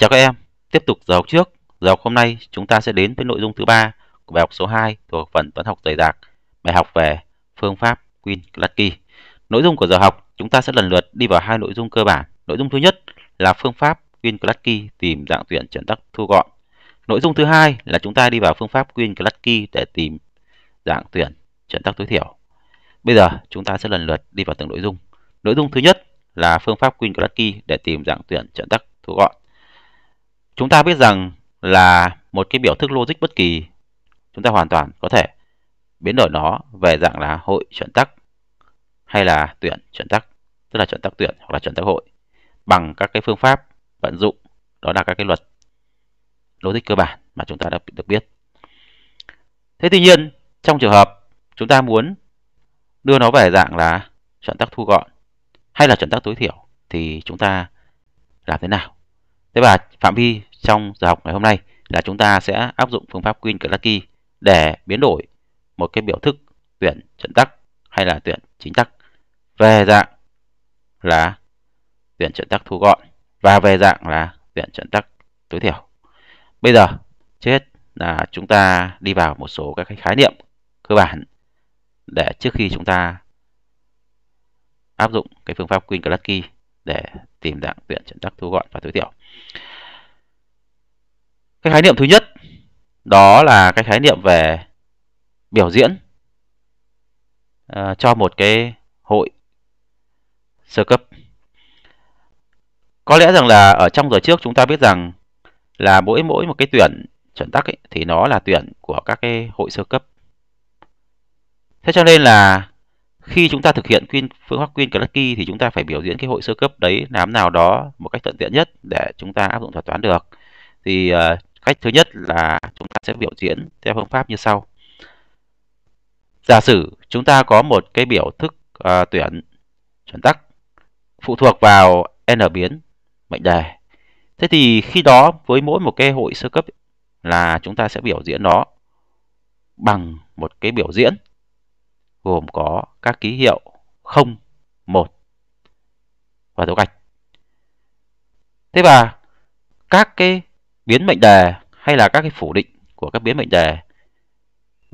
Chào các em, tiếp tục giờ học trước. Giờ học hôm nay chúng ta sẽ đến với nội dung thứ ba của bài học số 2 thuộc phần toán học dày đặc, bài học về phương pháp Queen-Klutkey. Nội dung của giờ học chúng ta sẽ lần lượt đi vào hai nội dung cơ bản. Nội dung thứ nhất là phương pháp Queen-Klutkey tìm dạng tuyển chuẩn tắc thu gọn. Nội dung thứ hai là chúng ta đi vào phương pháp Queen-Klutkey để tìm dạng tuyển chuẩn tắc tối thiểu. Bây giờ chúng ta sẽ lần lượt đi vào từng nội dung. Nội dung thứ nhất là phương pháp Queen-Klutkey để tìm dạng tuyển chuẩn tắc thu gọn. Chúng ta biết rằng là một cái biểu thức logic bất kỳ, chúng ta hoàn toàn có thể biến đổi nó về dạng là hội chuẩn tắc hay là tuyển chuẩn tắc, tức là chuẩn tắc tuyển hoặc là chuẩn tắc hội bằng các cái phương pháp vận dụng, đó là các cái luật logic cơ bản mà chúng ta đã được biết. Thế tuy nhiên, trong trường hợp chúng ta muốn đưa nó về dạng là chuẩn tắc thu gọn hay là chuẩn tắc tối thiểu thì chúng ta làm thế nào? Thế và phạm vi trong giờ học ngày hôm nay là chúng ta sẽ áp dụng phương pháp Queen Clarky để biến đổi một cái biểu thức tuyển chuẩn tắc hay là tuyển chính tắc về dạng là tuyển chuẩn tắc thu gọn và về dạng là tuyển chuẩn tắc tối thiểu. Bây giờ trước hết là chúng ta đi vào một số các cái khái niệm cơ bản để trước khi chúng ta áp dụng cái phương pháp Queen Clarky để tìm dạng tuyển chuẩn tắc thu gọn và tối thiểu cái khái niệm thứ nhất đó là cái khái niệm về biểu diễn à, cho một cái hội sơ cấp có lẽ rằng là ở trong giờ trước chúng ta biết rằng là mỗi mỗi một cái tuyển chuẩn tắc ấy, thì nó là tuyển của các cái hội sơ cấp thế cho nên là khi chúng ta thực hiện quyên phương pháp quyên Klucky thì chúng ta phải biểu diễn cái hội sơ cấp đấy làm nào đó một cách thuận tiện nhất để chúng ta áp dụng thuật toán được thì uh, Cách thứ nhất là chúng ta sẽ biểu diễn theo phương pháp như sau. Giả sử chúng ta có một cái biểu thức à, tuyển chuẩn tắc phụ thuộc vào n biến mệnh đề. Thế thì khi đó với mỗi một cái hội sơ cấp là chúng ta sẽ biểu diễn nó bằng một cái biểu diễn gồm có các ký hiệu 0, 1 và dấu gạch. Thế và các cái biến mệnh đề hay là các cái phủ định của các biến mệnh đề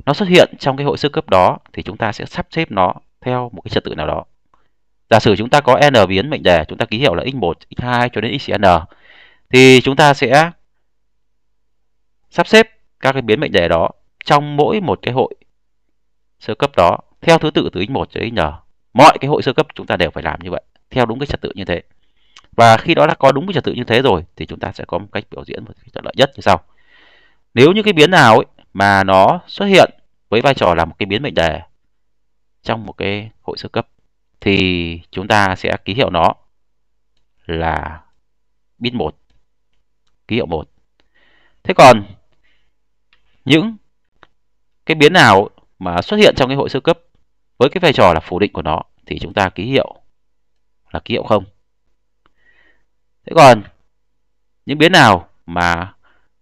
nó xuất hiện trong cái hội sơ cấp đó thì chúng ta sẽ sắp xếp nó theo một cái trật tự nào đó. Giả sử chúng ta có n biến mệnh đề, chúng ta ký hiệu là x1, x2 cho đến xn thì chúng ta sẽ sắp xếp các cái biến mệnh đề đó trong mỗi một cái hội sơ cấp đó theo thứ tự từ x1 tới xn. Mọi cái hội sơ cấp chúng ta đều phải làm như vậy, theo đúng cái trật tự như thế. Và khi đó đã có đúng cái trật tự như thế rồi thì chúng ta sẽ có một cách biểu diễn một cách thuận lợi nhất như sau. Nếu như cái biến nào ấy mà nó xuất hiện với vai trò là một cái biến mệnh đề trong một cái hội sơ cấp thì chúng ta sẽ ký hiệu nó là biến 1, ký hiệu 1. Thế còn những cái biến nào mà xuất hiện trong cái hội sơ cấp với cái vai trò là phủ định của nó thì chúng ta ký hiệu là ký hiệu không thế còn những biến nào mà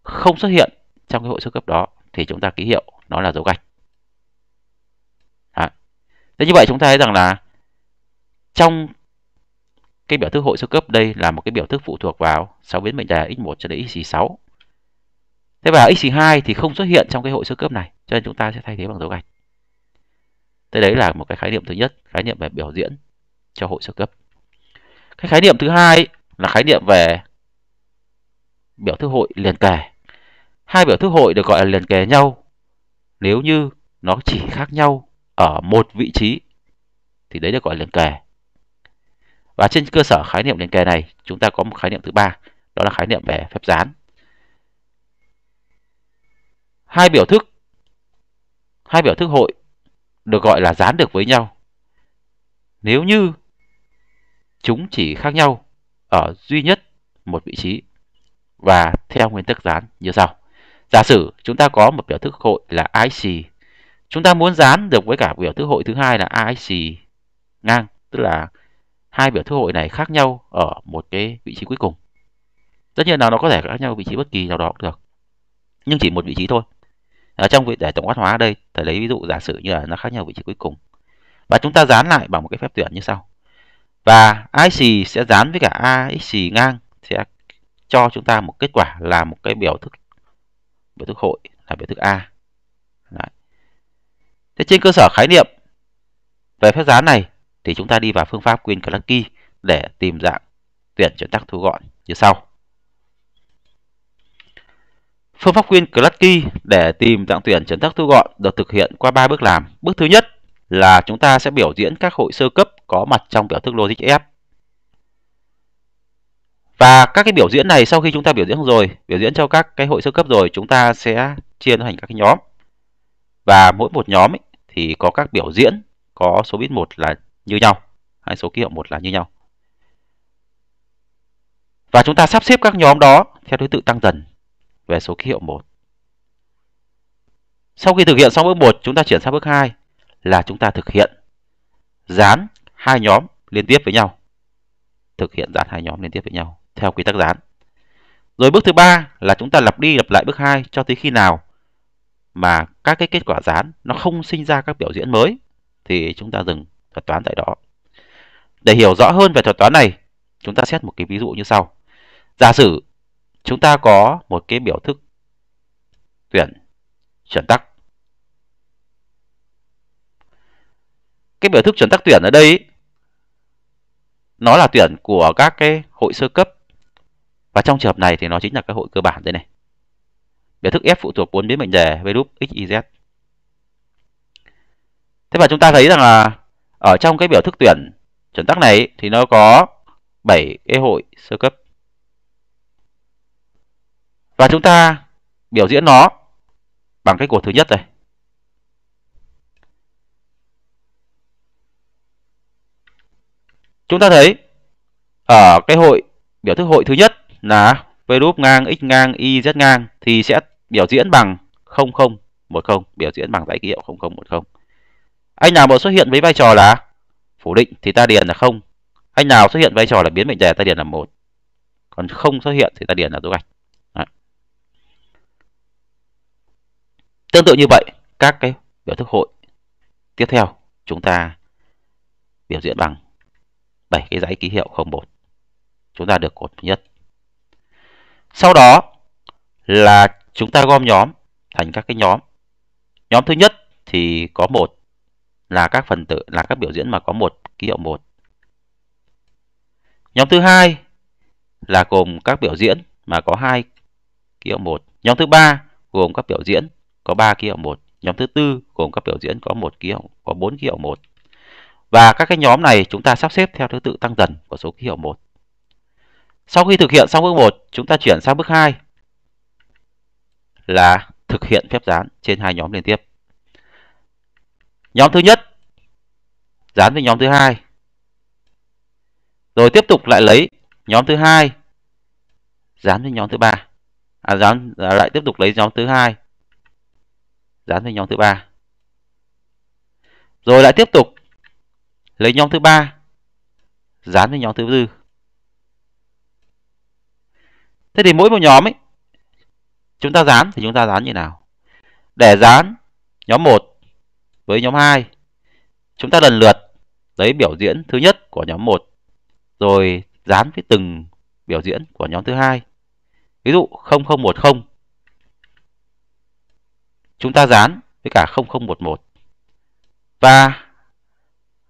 không xuất hiện trong cái hội sơ cấp đó thì chúng ta ký hiệu nó là dấu gạch Đấy. thế như vậy chúng ta thấy rằng là trong cái biểu thức hội sơ cấp đây là một cái biểu thức phụ thuộc vào 6 biến mệnh đề x1 cho đến x6 Thế và x2 thì không xuất hiện trong cái hội sơ cấp này, cho nên chúng ta sẽ thay thế bằng dấu gạch. Thế đấy là một cái khái niệm thứ nhất, khái niệm về biểu diễn cho hội sơ cấp. Cái khái niệm thứ hai là khái niệm về biểu thức hội liền kề. Hai biểu thức hội được gọi là liền kề nhau nếu như nó chỉ khác nhau ở một vị trí thì đấy được gọi là liền kề. Và trên cơ sở khái niệm liền kề này, chúng ta có một khái niệm thứ ba, đó là khái niệm về phép dán. Hai biểu thức hai biểu thức hội được gọi là dán được với nhau nếu như chúng chỉ khác nhau ở duy nhất một vị trí và theo nguyên tắc dán như sau. Giả sử chúng ta có một biểu thức hội là IC. Chúng ta muốn dán được với cả biểu thức hội thứ hai là IC ngang, tức là hai biểu thức hội này khác nhau ở một cái vị trí cuối cùng. Tất nhiên là nó có thể khác nhau vị trí bất kỳ nào đó cũng được. Nhưng chỉ một vị trí thôi. Ở trong để tổng quát hóa đây, thầy lấy ví dụ giả sử như là nó khác nhau vị trí cuối cùng. Và chúng ta dán lại bằng một cái phép tuyển như sau và IC sẽ dán với cả AX ngang sẽ cho chúng ta một kết quả là một cái biểu thức biểu thức hội là biểu thức A. Đấy. Thế trên cơ sở khái niệm về phép dán này thì chúng ta đi vào phương pháp Queen clarky để tìm dạng tuyển chuyển tắc thu gọn như sau. Phương pháp Queen clarky để tìm dạng tuyển chuyển tắc thu gọn được thực hiện qua 3 bước làm. Bước thứ nhất là chúng ta sẽ biểu diễn các hội sơ cấp có mặt trong biểu thức logic F. Và các cái biểu diễn này sau khi chúng ta biểu diễn rồi, biểu diễn cho các cái hội sơ cấp rồi, chúng ta sẽ chia thành các cái nhóm. Và mỗi một nhóm ấy, thì có các biểu diễn có số bit 1 là như nhau, hay số ký hiệu 1 là như nhau. Và chúng ta sắp xếp các nhóm đó theo thứ tự tăng dần về số ký hiệu 1. Sau khi thực hiện xong bước 1, chúng ta chuyển sang bước 2 là chúng ta thực hiện dán hai nhóm liên tiếp với nhau. Thực hiện dán hai nhóm liên tiếp với nhau theo quy tắc dán. Rồi bước thứ ba là chúng ta lặp đi lặp lại bước 2 cho tới khi nào mà các cái kết quả dán nó không sinh ra các biểu diễn mới thì chúng ta dừng thuật toán tại đó. Để hiểu rõ hơn về thuật toán này, chúng ta xét một cái ví dụ như sau. Giả sử chúng ta có một cái biểu thức tuyển chuẩn tắc. Cái biểu thức chuẩn tắc tuyển ở đây nó là tuyển của các cái hội sơ cấp và trong trường hợp này thì nó chính là các hội cơ bản đây này biểu thức f phụ thuộc bốn biến mệnh đề với loop x y z thế và chúng ta thấy rằng là ở trong cái biểu thức tuyển chuẩn tắc này thì nó có 7 cái hội sơ cấp và chúng ta biểu diễn nó bằng cái cột thứ nhất đây chúng ta thấy ở cái hội biểu thức hội thứ nhất là vgroup ngang x ngang y z ngang thì sẽ biểu diễn bằng 0010 biểu diễn bằng dãy ký hiệu 0010 anh nào mà xuất hiện với vai trò là phủ định thì ta điền là không anh nào xuất hiện vai trò là biến mệnh đề ta điền là một còn không xuất hiện thì ta điền là dấu gạch Đấy. tương tự như vậy các cái biểu thức hội tiếp theo chúng ta biểu diễn bằng 7 cái dãy ký hiệu 01. Chúng ta được cột nhất. Sau đó là chúng ta gom nhóm thành các cái nhóm. Nhóm thứ nhất thì có một là các phần tử là các biểu diễn mà có một ký hiệu 1. Nhóm thứ hai là gồm các biểu diễn mà có hai ký hiệu 1. Nhóm thứ ba gồm các biểu diễn có 3 ký hiệu 1. Nhóm thứ tư gồm các biểu diễn có một ký hiệu có 4 ký hiệu 1. Và các cái nhóm này chúng ta sắp xếp theo thứ tự tăng dần của số ký hiệu 1. Sau khi thực hiện xong bước 1, chúng ta chuyển sang bước 2 là thực hiện phép dán trên hai nhóm liên tiếp. Nhóm thứ nhất dán với nhóm thứ hai. Rồi tiếp tục lại lấy nhóm thứ hai dán với nhóm thứ ba. À dán à, lại tiếp tục lấy nhóm thứ hai dán với nhóm thứ ba. Rồi lại tiếp tục lấy nhóm thứ ba dán với nhóm thứ tư thế thì mỗi một nhóm ấy chúng ta dán thì chúng ta dán như nào để dán nhóm 1 với nhóm 2 chúng ta lần lượt lấy biểu diễn thứ nhất của nhóm 1 rồi dán với từng biểu diễn của nhóm thứ hai ví dụ 0010 chúng ta dán với cả 0011 và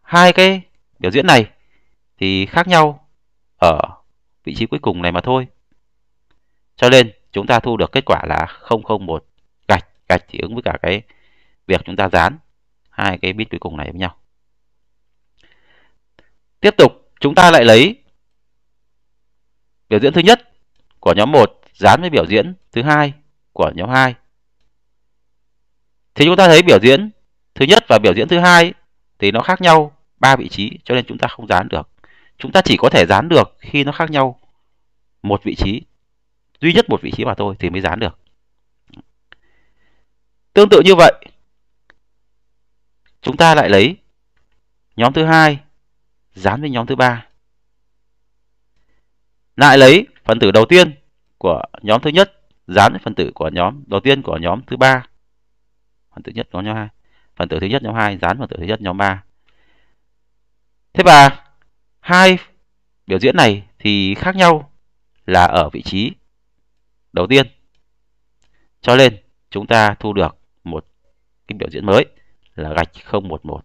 hai cái biểu diễn này thì khác nhau ở vị trí cuối cùng này mà thôi. Cho nên chúng ta thu được kết quả là 001 gạch gạch thì ứng với cả cái việc chúng ta dán hai cái bit cuối cùng này với nhau. Tiếp tục chúng ta lại lấy biểu diễn thứ nhất của nhóm 1 dán với biểu diễn thứ hai của nhóm 2. Thì chúng ta thấy biểu diễn thứ nhất và biểu diễn thứ hai thì nó khác nhau ba vị trí cho nên chúng ta không dán được. Chúng ta chỉ có thể dán được khi nó khác nhau một vị trí, duy nhất một vị trí mà thôi thì mới dán được. Tương tự như vậy, chúng ta lại lấy nhóm thứ hai dán với nhóm thứ ba. Lại lấy phần tử đầu tiên của nhóm thứ nhất dán với phần tử của nhóm đầu tiên của nhóm thứ ba. Phần tử nhất của nhóm hai phần tử thứ nhất nhóm 2 dán phần tử thứ nhất nhóm 3. Thế và hai biểu diễn này thì khác nhau là ở vị trí đầu tiên. Cho nên chúng ta thu được một cái biểu diễn mới là gạch 011.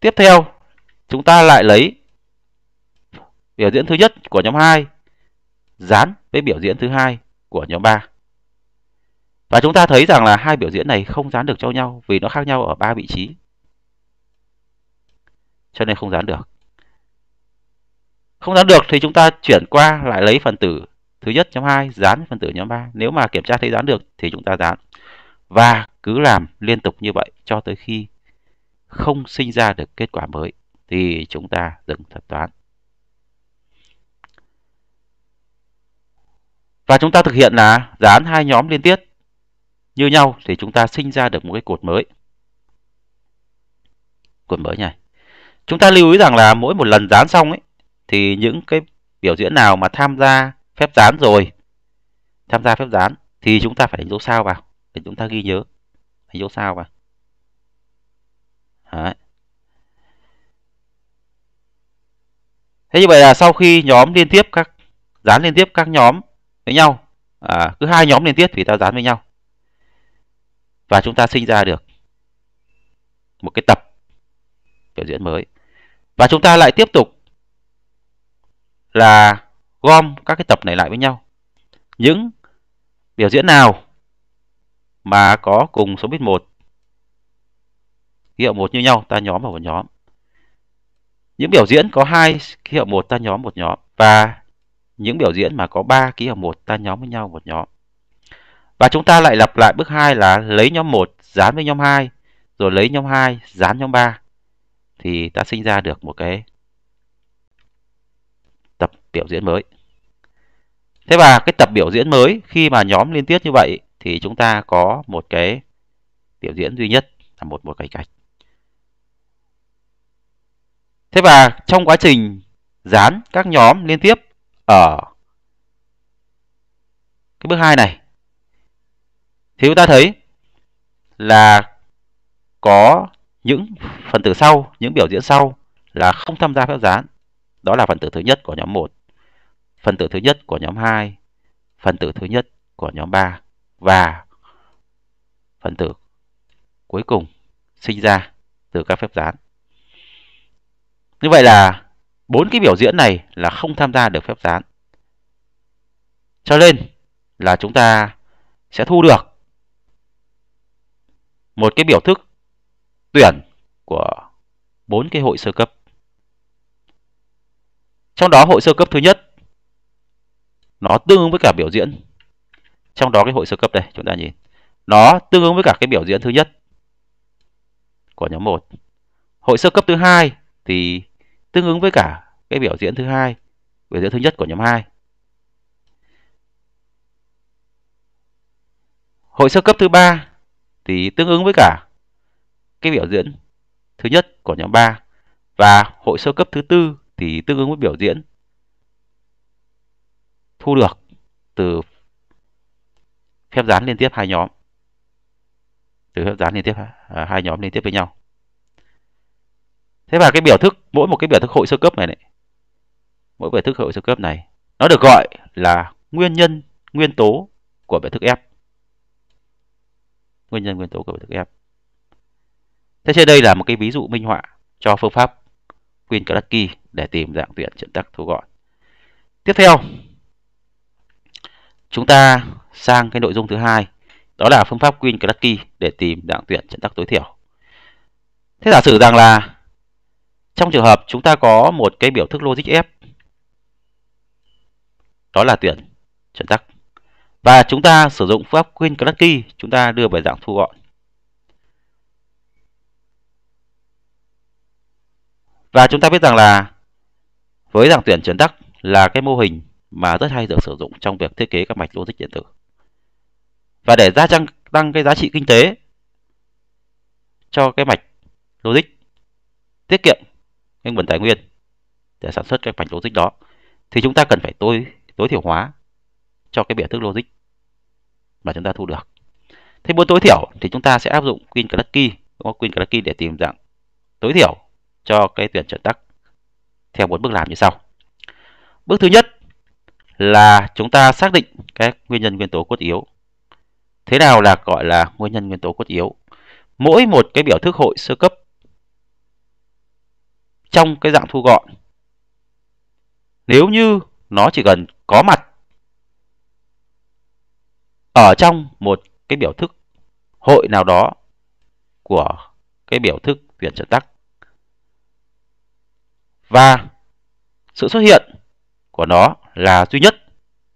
Tiếp theo, chúng ta lại lấy biểu diễn thứ nhất của nhóm 2 dán với biểu diễn thứ hai của nhóm 3. Và chúng ta thấy rằng là hai biểu diễn này không dán được cho nhau vì nó khác nhau ở ba vị trí. Cho nên không dán được. Không dán được thì chúng ta chuyển qua lại lấy phần tử thứ nhất nhóm 2 dán phần tử nhóm 3. Nếu mà kiểm tra thấy dán được thì chúng ta dán. Và cứ làm liên tục như vậy cho tới khi không sinh ra được kết quả mới thì chúng ta dừng thuật toán. Và chúng ta thực hiện là dán hai nhóm liên tiếp như nhau thì chúng ta sinh ra được một cái cột mới. Cột mới này. Chúng ta lưu ý rằng là mỗi một lần dán xong ấy thì những cái biểu diễn nào mà tham gia phép dán rồi tham gia phép dán thì chúng ta phải đánh dấu sao vào để chúng ta ghi nhớ đánh dấu sao vào Đấy. thế như vậy là sau khi nhóm liên tiếp các dán liên tiếp các nhóm với nhau à, cứ hai nhóm liên tiếp thì ta dán với nhau và chúng ta sinh ra được một cái tập biểu diễn mới. Và chúng ta lại tiếp tục là gom các cái tập này lại với nhau. Những biểu diễn nào mà có cùng số bit một hiệu một như nhau ta nhóm vào một nhóm. Những biểu diễn có hai ký hiệu một ta nhóm một nhóm và những biểu diễn mà có ba ký hiệu một ta nhóm với nhau một nhóm. Và chúng ta lại lặp lại bước 2 là lấy nhóm 1 dán với nhóm 2, rồi lấy nhóm 2 dán nhóm 3. Thì ta sinh ra được một cái tập biểu diễn mới. Thế và cái tập biểu diễn mới khi mà nhóm liên tiếp như vậy thì chúng ta có một cái biểu diễn duy nhất là một một cái gạch. Thế và trong quá trình dán các nhóm liên tiếp ở cái bước 2 này thì chúng ta thấy là có những phần tử sau, những biểu diễn sau là không tham gia phép gián. Đó là phần tử thứ nhất của nhóm 1, phần tử thứ nhất của nhóm 2, phần tử thứ nhất của nhóm 3 và phần tử cuối cùng sinh ra từ các phép gián. Như vậy là bốn cái biểu diễn này là không tham gia được phép gián. Cho nên là chúng ta sẽ thu được một cái biểu thức tuyển của bốn cái hội sơ cấp. Trong đó hội sơ cấp thứ nhất nó tương ứng với cả biểu diễn. Trong đó cái hội sơ cấp đây chúng ta nhìn. Nó tương ứng với cả cái biểu diễn thứ nhất của nhóm 1. Hội sơ cấp thứ hai thì tương ứng với cả cái biểu diễn thứ hai, biểu diễn thứ nhất của nhóm 2. Hội sơ cấp thứ ba thì tương ứng với cả cái biểu diễn thứ nhất của nhóm 3 và hội sơ cấp thứ tư thì tương ứng với biểu diễn thu được từ phép dán liên tiếp hai nhóm từ phép dán liên tiếp à, hai nhóm liên tiếp với nhau thế và cái biểu thức mỗi một cái biểu thức hội sơ cấp này, này mỗi biểu thức hội sơ cấp này nó được gọi là nguyên nhân nguyên tố của biểu thức f nguyên nhân nguyên tố của thực F. Thế trên đây là một cái ví dụ minh họa cho phương pháp Queen Kladki để tìm dạng tuyển trận tắc thu gọn. Tiếp theo, chúng ta sang cái nội dung thứ hai, đó là phương pháp Queen Kladki để tìm dạng tuyển trận tắc tối thiểu. Thế giả sử rằng là trong trường hợp chúng ta có một cái biểu thức logic F, đó là tuyển chuẩn tắc và chúng ta sử dụng pháp Queen Clarky, chúng ta đưa về dạng thu gọn. Và chúng ta biết rằng là với dạng tuyển chuyển tắc là cái mô hình mà rất hay được sử dụng trong việc thiết kế các mạch logic điện tử. Và để gia tăng, tăng cái giá trị kinh tế cho cái mạch logic tiết kiệm cái nguồn tài nguyên để sản xuất các mạch logic đó thì chúng ta cần phải tối tối thiểu hóa cho cái biểu thức logic mà chúng ta thu được. Thế muốn tối thiểu thì chúng ta sẽ áp dụng Queen Clarkey, đúng Queen Clarkey để tìm dạng tối thiểu cho cái tuyển chuẩn tắc theo một bước làm như sau. Bước thứ nhất là chúng ta xác định các nguyên nhân nguyên tố cốt yếu. Thế nào là gọi là nguyên nhân nguyên tố cốt yếu? Mỗi một cái biểu thức hội sơ cấp trong cái dạng thu gọn nếu như nó chỉ cần có mặt ở trong một cái biểu thức hội nào đó của cái biểu thức tuyển trợ tắc và sự xuất hiện của nó là duy nhất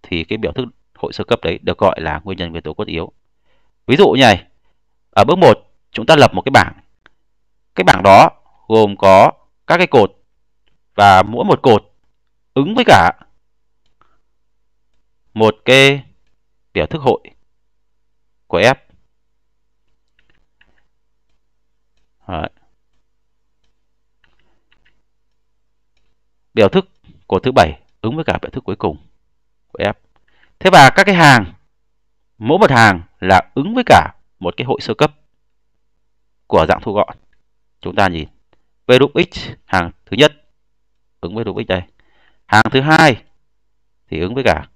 thì cái biểu thức hội sơ cấp đấy được gọi là nguyên nhân nguyên tố cốt yếu. Ví dụ như này, ở bước 1 chúng ta lập một cái bảng. Cái bảng đó gồm có các cái cột và mỗi một cột ứng với cả một cái tiểu thức hội của F. Đấy. Biểu thức của thứ bảy ứng với cả biểu thức cuối cùng của F. Thế và các cái hàng, mỗi một hàng là ứng với cả một cái hội sơ cấp của dạng thu gọn. Chúng ta nhìn x hàng thứ nhất ứng với x đây. Hàng thứ hai thì ứng với cả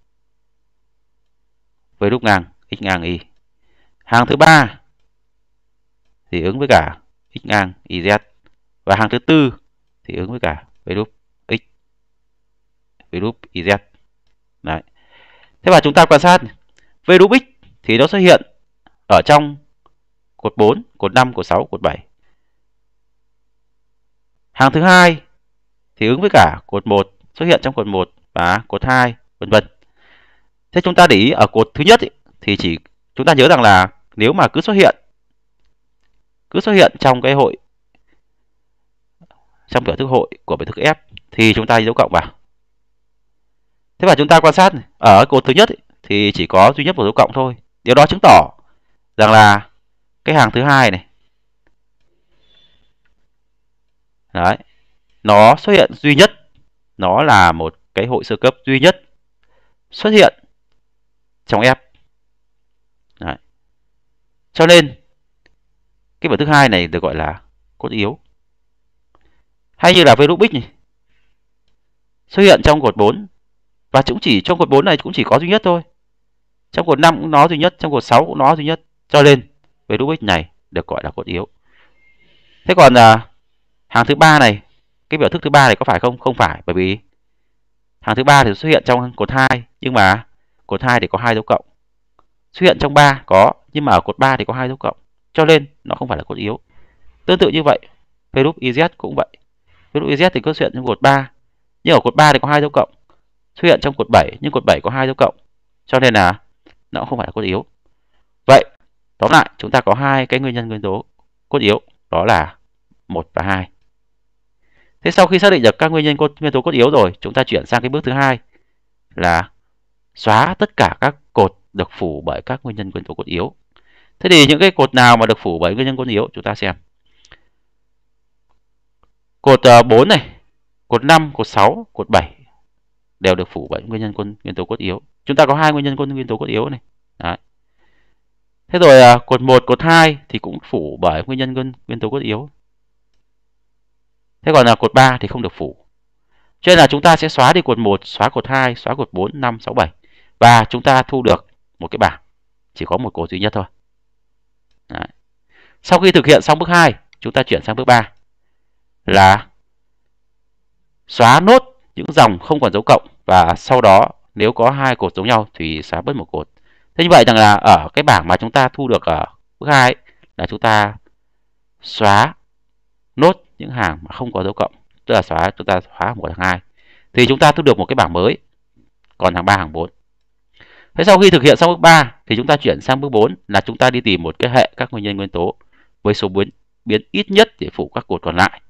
với rút ngang x ngang y. Hàng thứ ba thì ứng với cả x ngang yz và hàng thứ tư thì ứng với cả với lúc x với lúc yz. Đấy. Thế và chúng ta quan sát v lúc x thì nó xuất hiện ở trong cột 4, cột 5, cột 6, cột 7. Hàng thứ hai thì ứng với cả cột 1 xuất hiện trong cột 1 và cột 2 vân vân. Thế chúng ta để ý ở cột thứ nhất ý, thì chỉ chúng ta nhớ rằng là nếu mà cứ xuất hiện cứ xuất hiện trong cái hội trong biểu thức hội của biểu thức F thì chúng ta dấu cộng vào. Thế và chúng ta quan sát ở cột thứ nhất ý, thì chỉ có duy nhất một dấu cộng thôi. Điều đó chứng tỏ rằng là cái hàng thứ hai này đấy nó xuất hiện duy nhất nó là một cái hội sơ cấp duy nhất xuất hiện trong ép Đấy. cho nên cái biểu thứ hai này được gọi là cốt yếu hay như là với Rubik này xuất hiện trong cột 4 và cũng chỉ trong cột 4 này cũng chỉ có duy nhất thôi trong cột 5 cũng nó duy nhất trong cột 6 cũng nó duy nhất cho nên về Rubik này được gọi là cốt yếu thế còn à, hàng thứ ba này cái biểu thức thứ ba này có phải không không phải bởi vì hàng thứ ba thì xuất hiện trong cột 2 nhưng mà Cột 2 thì có hai dấu cộng. Xuất hiện trong 3 có, nhưng mà ở cột 3 thì có hai dấu cộng. Cho nên nó không phải là cột yếu. Tương tự như vậy, Vlookup YZ cũng vậy. Vlookup YZ thì có xuất hiện trong cột 3, nhưng ở cột 3 thì có hai dấu cộng. Xuất hiện trong cột 7, nhưng cột 7 có hai dấu cộng. Cho nên là nó không phải là cột yếu. Vậy, tóm lại chúng ta có hai cái nguyên nhân nguyên tố cốt yếu, đó là 1 và 2. Thế sau khi xác định được các nguyên nhân cốt, nguyên tố cốt yếu rồi, chúng ta chuyển sang cái bước thứ hai là xóa tất cả các cột được phủ bởi các nguyên nhân nguyên tố cốt yếu. Thế thì những cái cột nào mà được phủ bởi nguyên nhân cốt yếu chúng ta xem. Cột 4 ờ, này, cột 5, cột 6, cột 7 đều được phủ bởi nguyên nhân cốt, nguyên tố cốt yếu. Chúng ta có hai nguyên nhân cốt, nguyên tố cốt yếu này. Đấy. Thế rồi ờ, cột 1, cột 2 thì cũng phủ bởi nguyên nhân nguyên, nguyên tố cốt yếu. Thế còn là ờ, cột 3 thì không được phủ. Cho nên là chúng ta sẽ xóa đi cột 1, xóa cột 2, xóa cột 4, 5, 6, 7 và chúng ta thu được một cái bảng chỉ có một cột duy nhất thôi. Đấy. Sau khi thực hiện xong bước 2, chúng ta chuyển sang bước 3 là xóa nốt những dòng không còn dấu cộng và sau đó nếu có hai cột giống nhau thì xóa bớt một cột. Thế như vậy rằng là ở cái bảng mà chúng ta thu được ở bước 2 là chúng ta xóa nốt những hàng mà không có dấu cộng, tức là xóa chúng ta xóa một hàng hai Thì chúng ta thu được một cái bảng mới. Còn hàng 3 hàng 4 Thế sau khi thực hiện xong bước 3 thì chúng ta chuyển sang bước 4 là chúng ta đi tìm một cái hệ các nguyên nhân nguyên tố với số biến biến ít nhất để phụ các cột còn lại.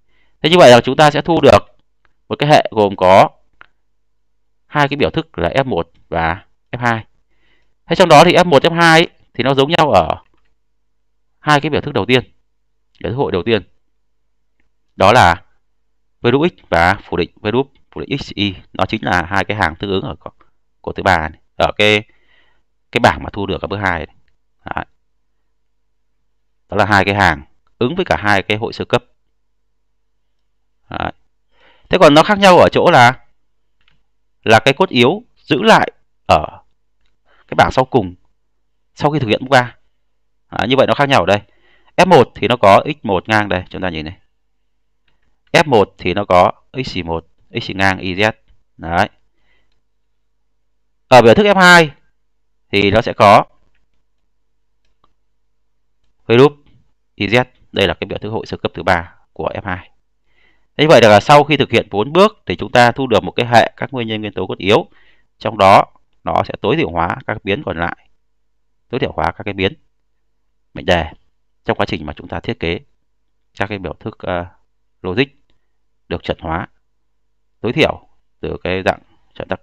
Thế như vậy là chúng ta sẽ thu được một cái hệ gồm có hai cái biểu thức là F1 và F2. Thế trong đó thì F1 F2 thì nó giống nhau ở hai cái biểu thức đầu tiên, biểu thức hội đầu tiên. Đó là x và phủ định VDUX, phủ định x y, nó chính là hai cái hàng tương ứng ở cổ thứ ba này ở cái cái bảng mà thu được ở bước 2 đấy. đó là hai cái hàng ứng với cả hai cái hội sơ cấp đấy. thế còn nó khác nhau ở chỗ là là cái cốt yếu giữ lại ở cái bảng sau cùng sau khi thực hiện bước 3 đấy, như vậy nó khác nhau ở đây F1 thì nó có x1 ngang đây chúng ta nhìn này F1 thì nó có x1 x ngang y z đấy ở biểu thức F2 thì nó sẽ có VLOOP IZ. E Đây là cái biểu thức hội sơ cấp thứ ba của F2. Thế vậy là sau khi thực hiện 4 bước thì chúng ta thu được một cái hệ các nguyên nhân nguyên tố cốt yếu. Trong đó nó sẽ tối thiểu hóa các biến còn lại. Tối thiểu hóa các cái biến mệnh đề trong quá trình mà chúng ta thiết kế các cái biểu thức uh, logic được chuẩn hóa tối thiểu từ cái dạng chuẩn tắc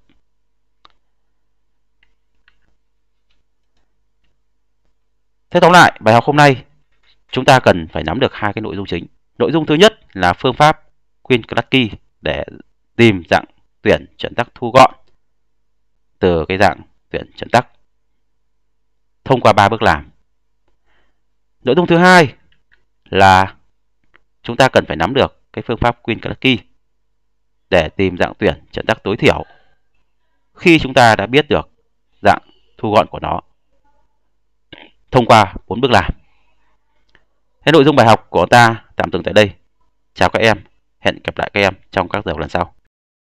Thế tóm lại, bài học hôm nay chúng ta cần phải nắm được hai cái nội dung chính. Nội dung thứ nhất là phương pháp Queen-Klucky để tìm dạng tuyển chuẩn tắc thu gọn từ cái dạng tuyển chuẩn tắc thông qua ba bước làm. Nội dung thứ hai là chúng ta cần phải nắm được cái phương pháp Queen-Klucky để tìm dạng tuyển chuẩn tắc tối thiểu khi chúng ta đã biết được dạng thu gọn của nó thông qua bốn bước làm. Thế nội dung bài học của ta tạm dừng tại đây. Chào các em, hẹn gặp lại các em trong các giờ lần sau.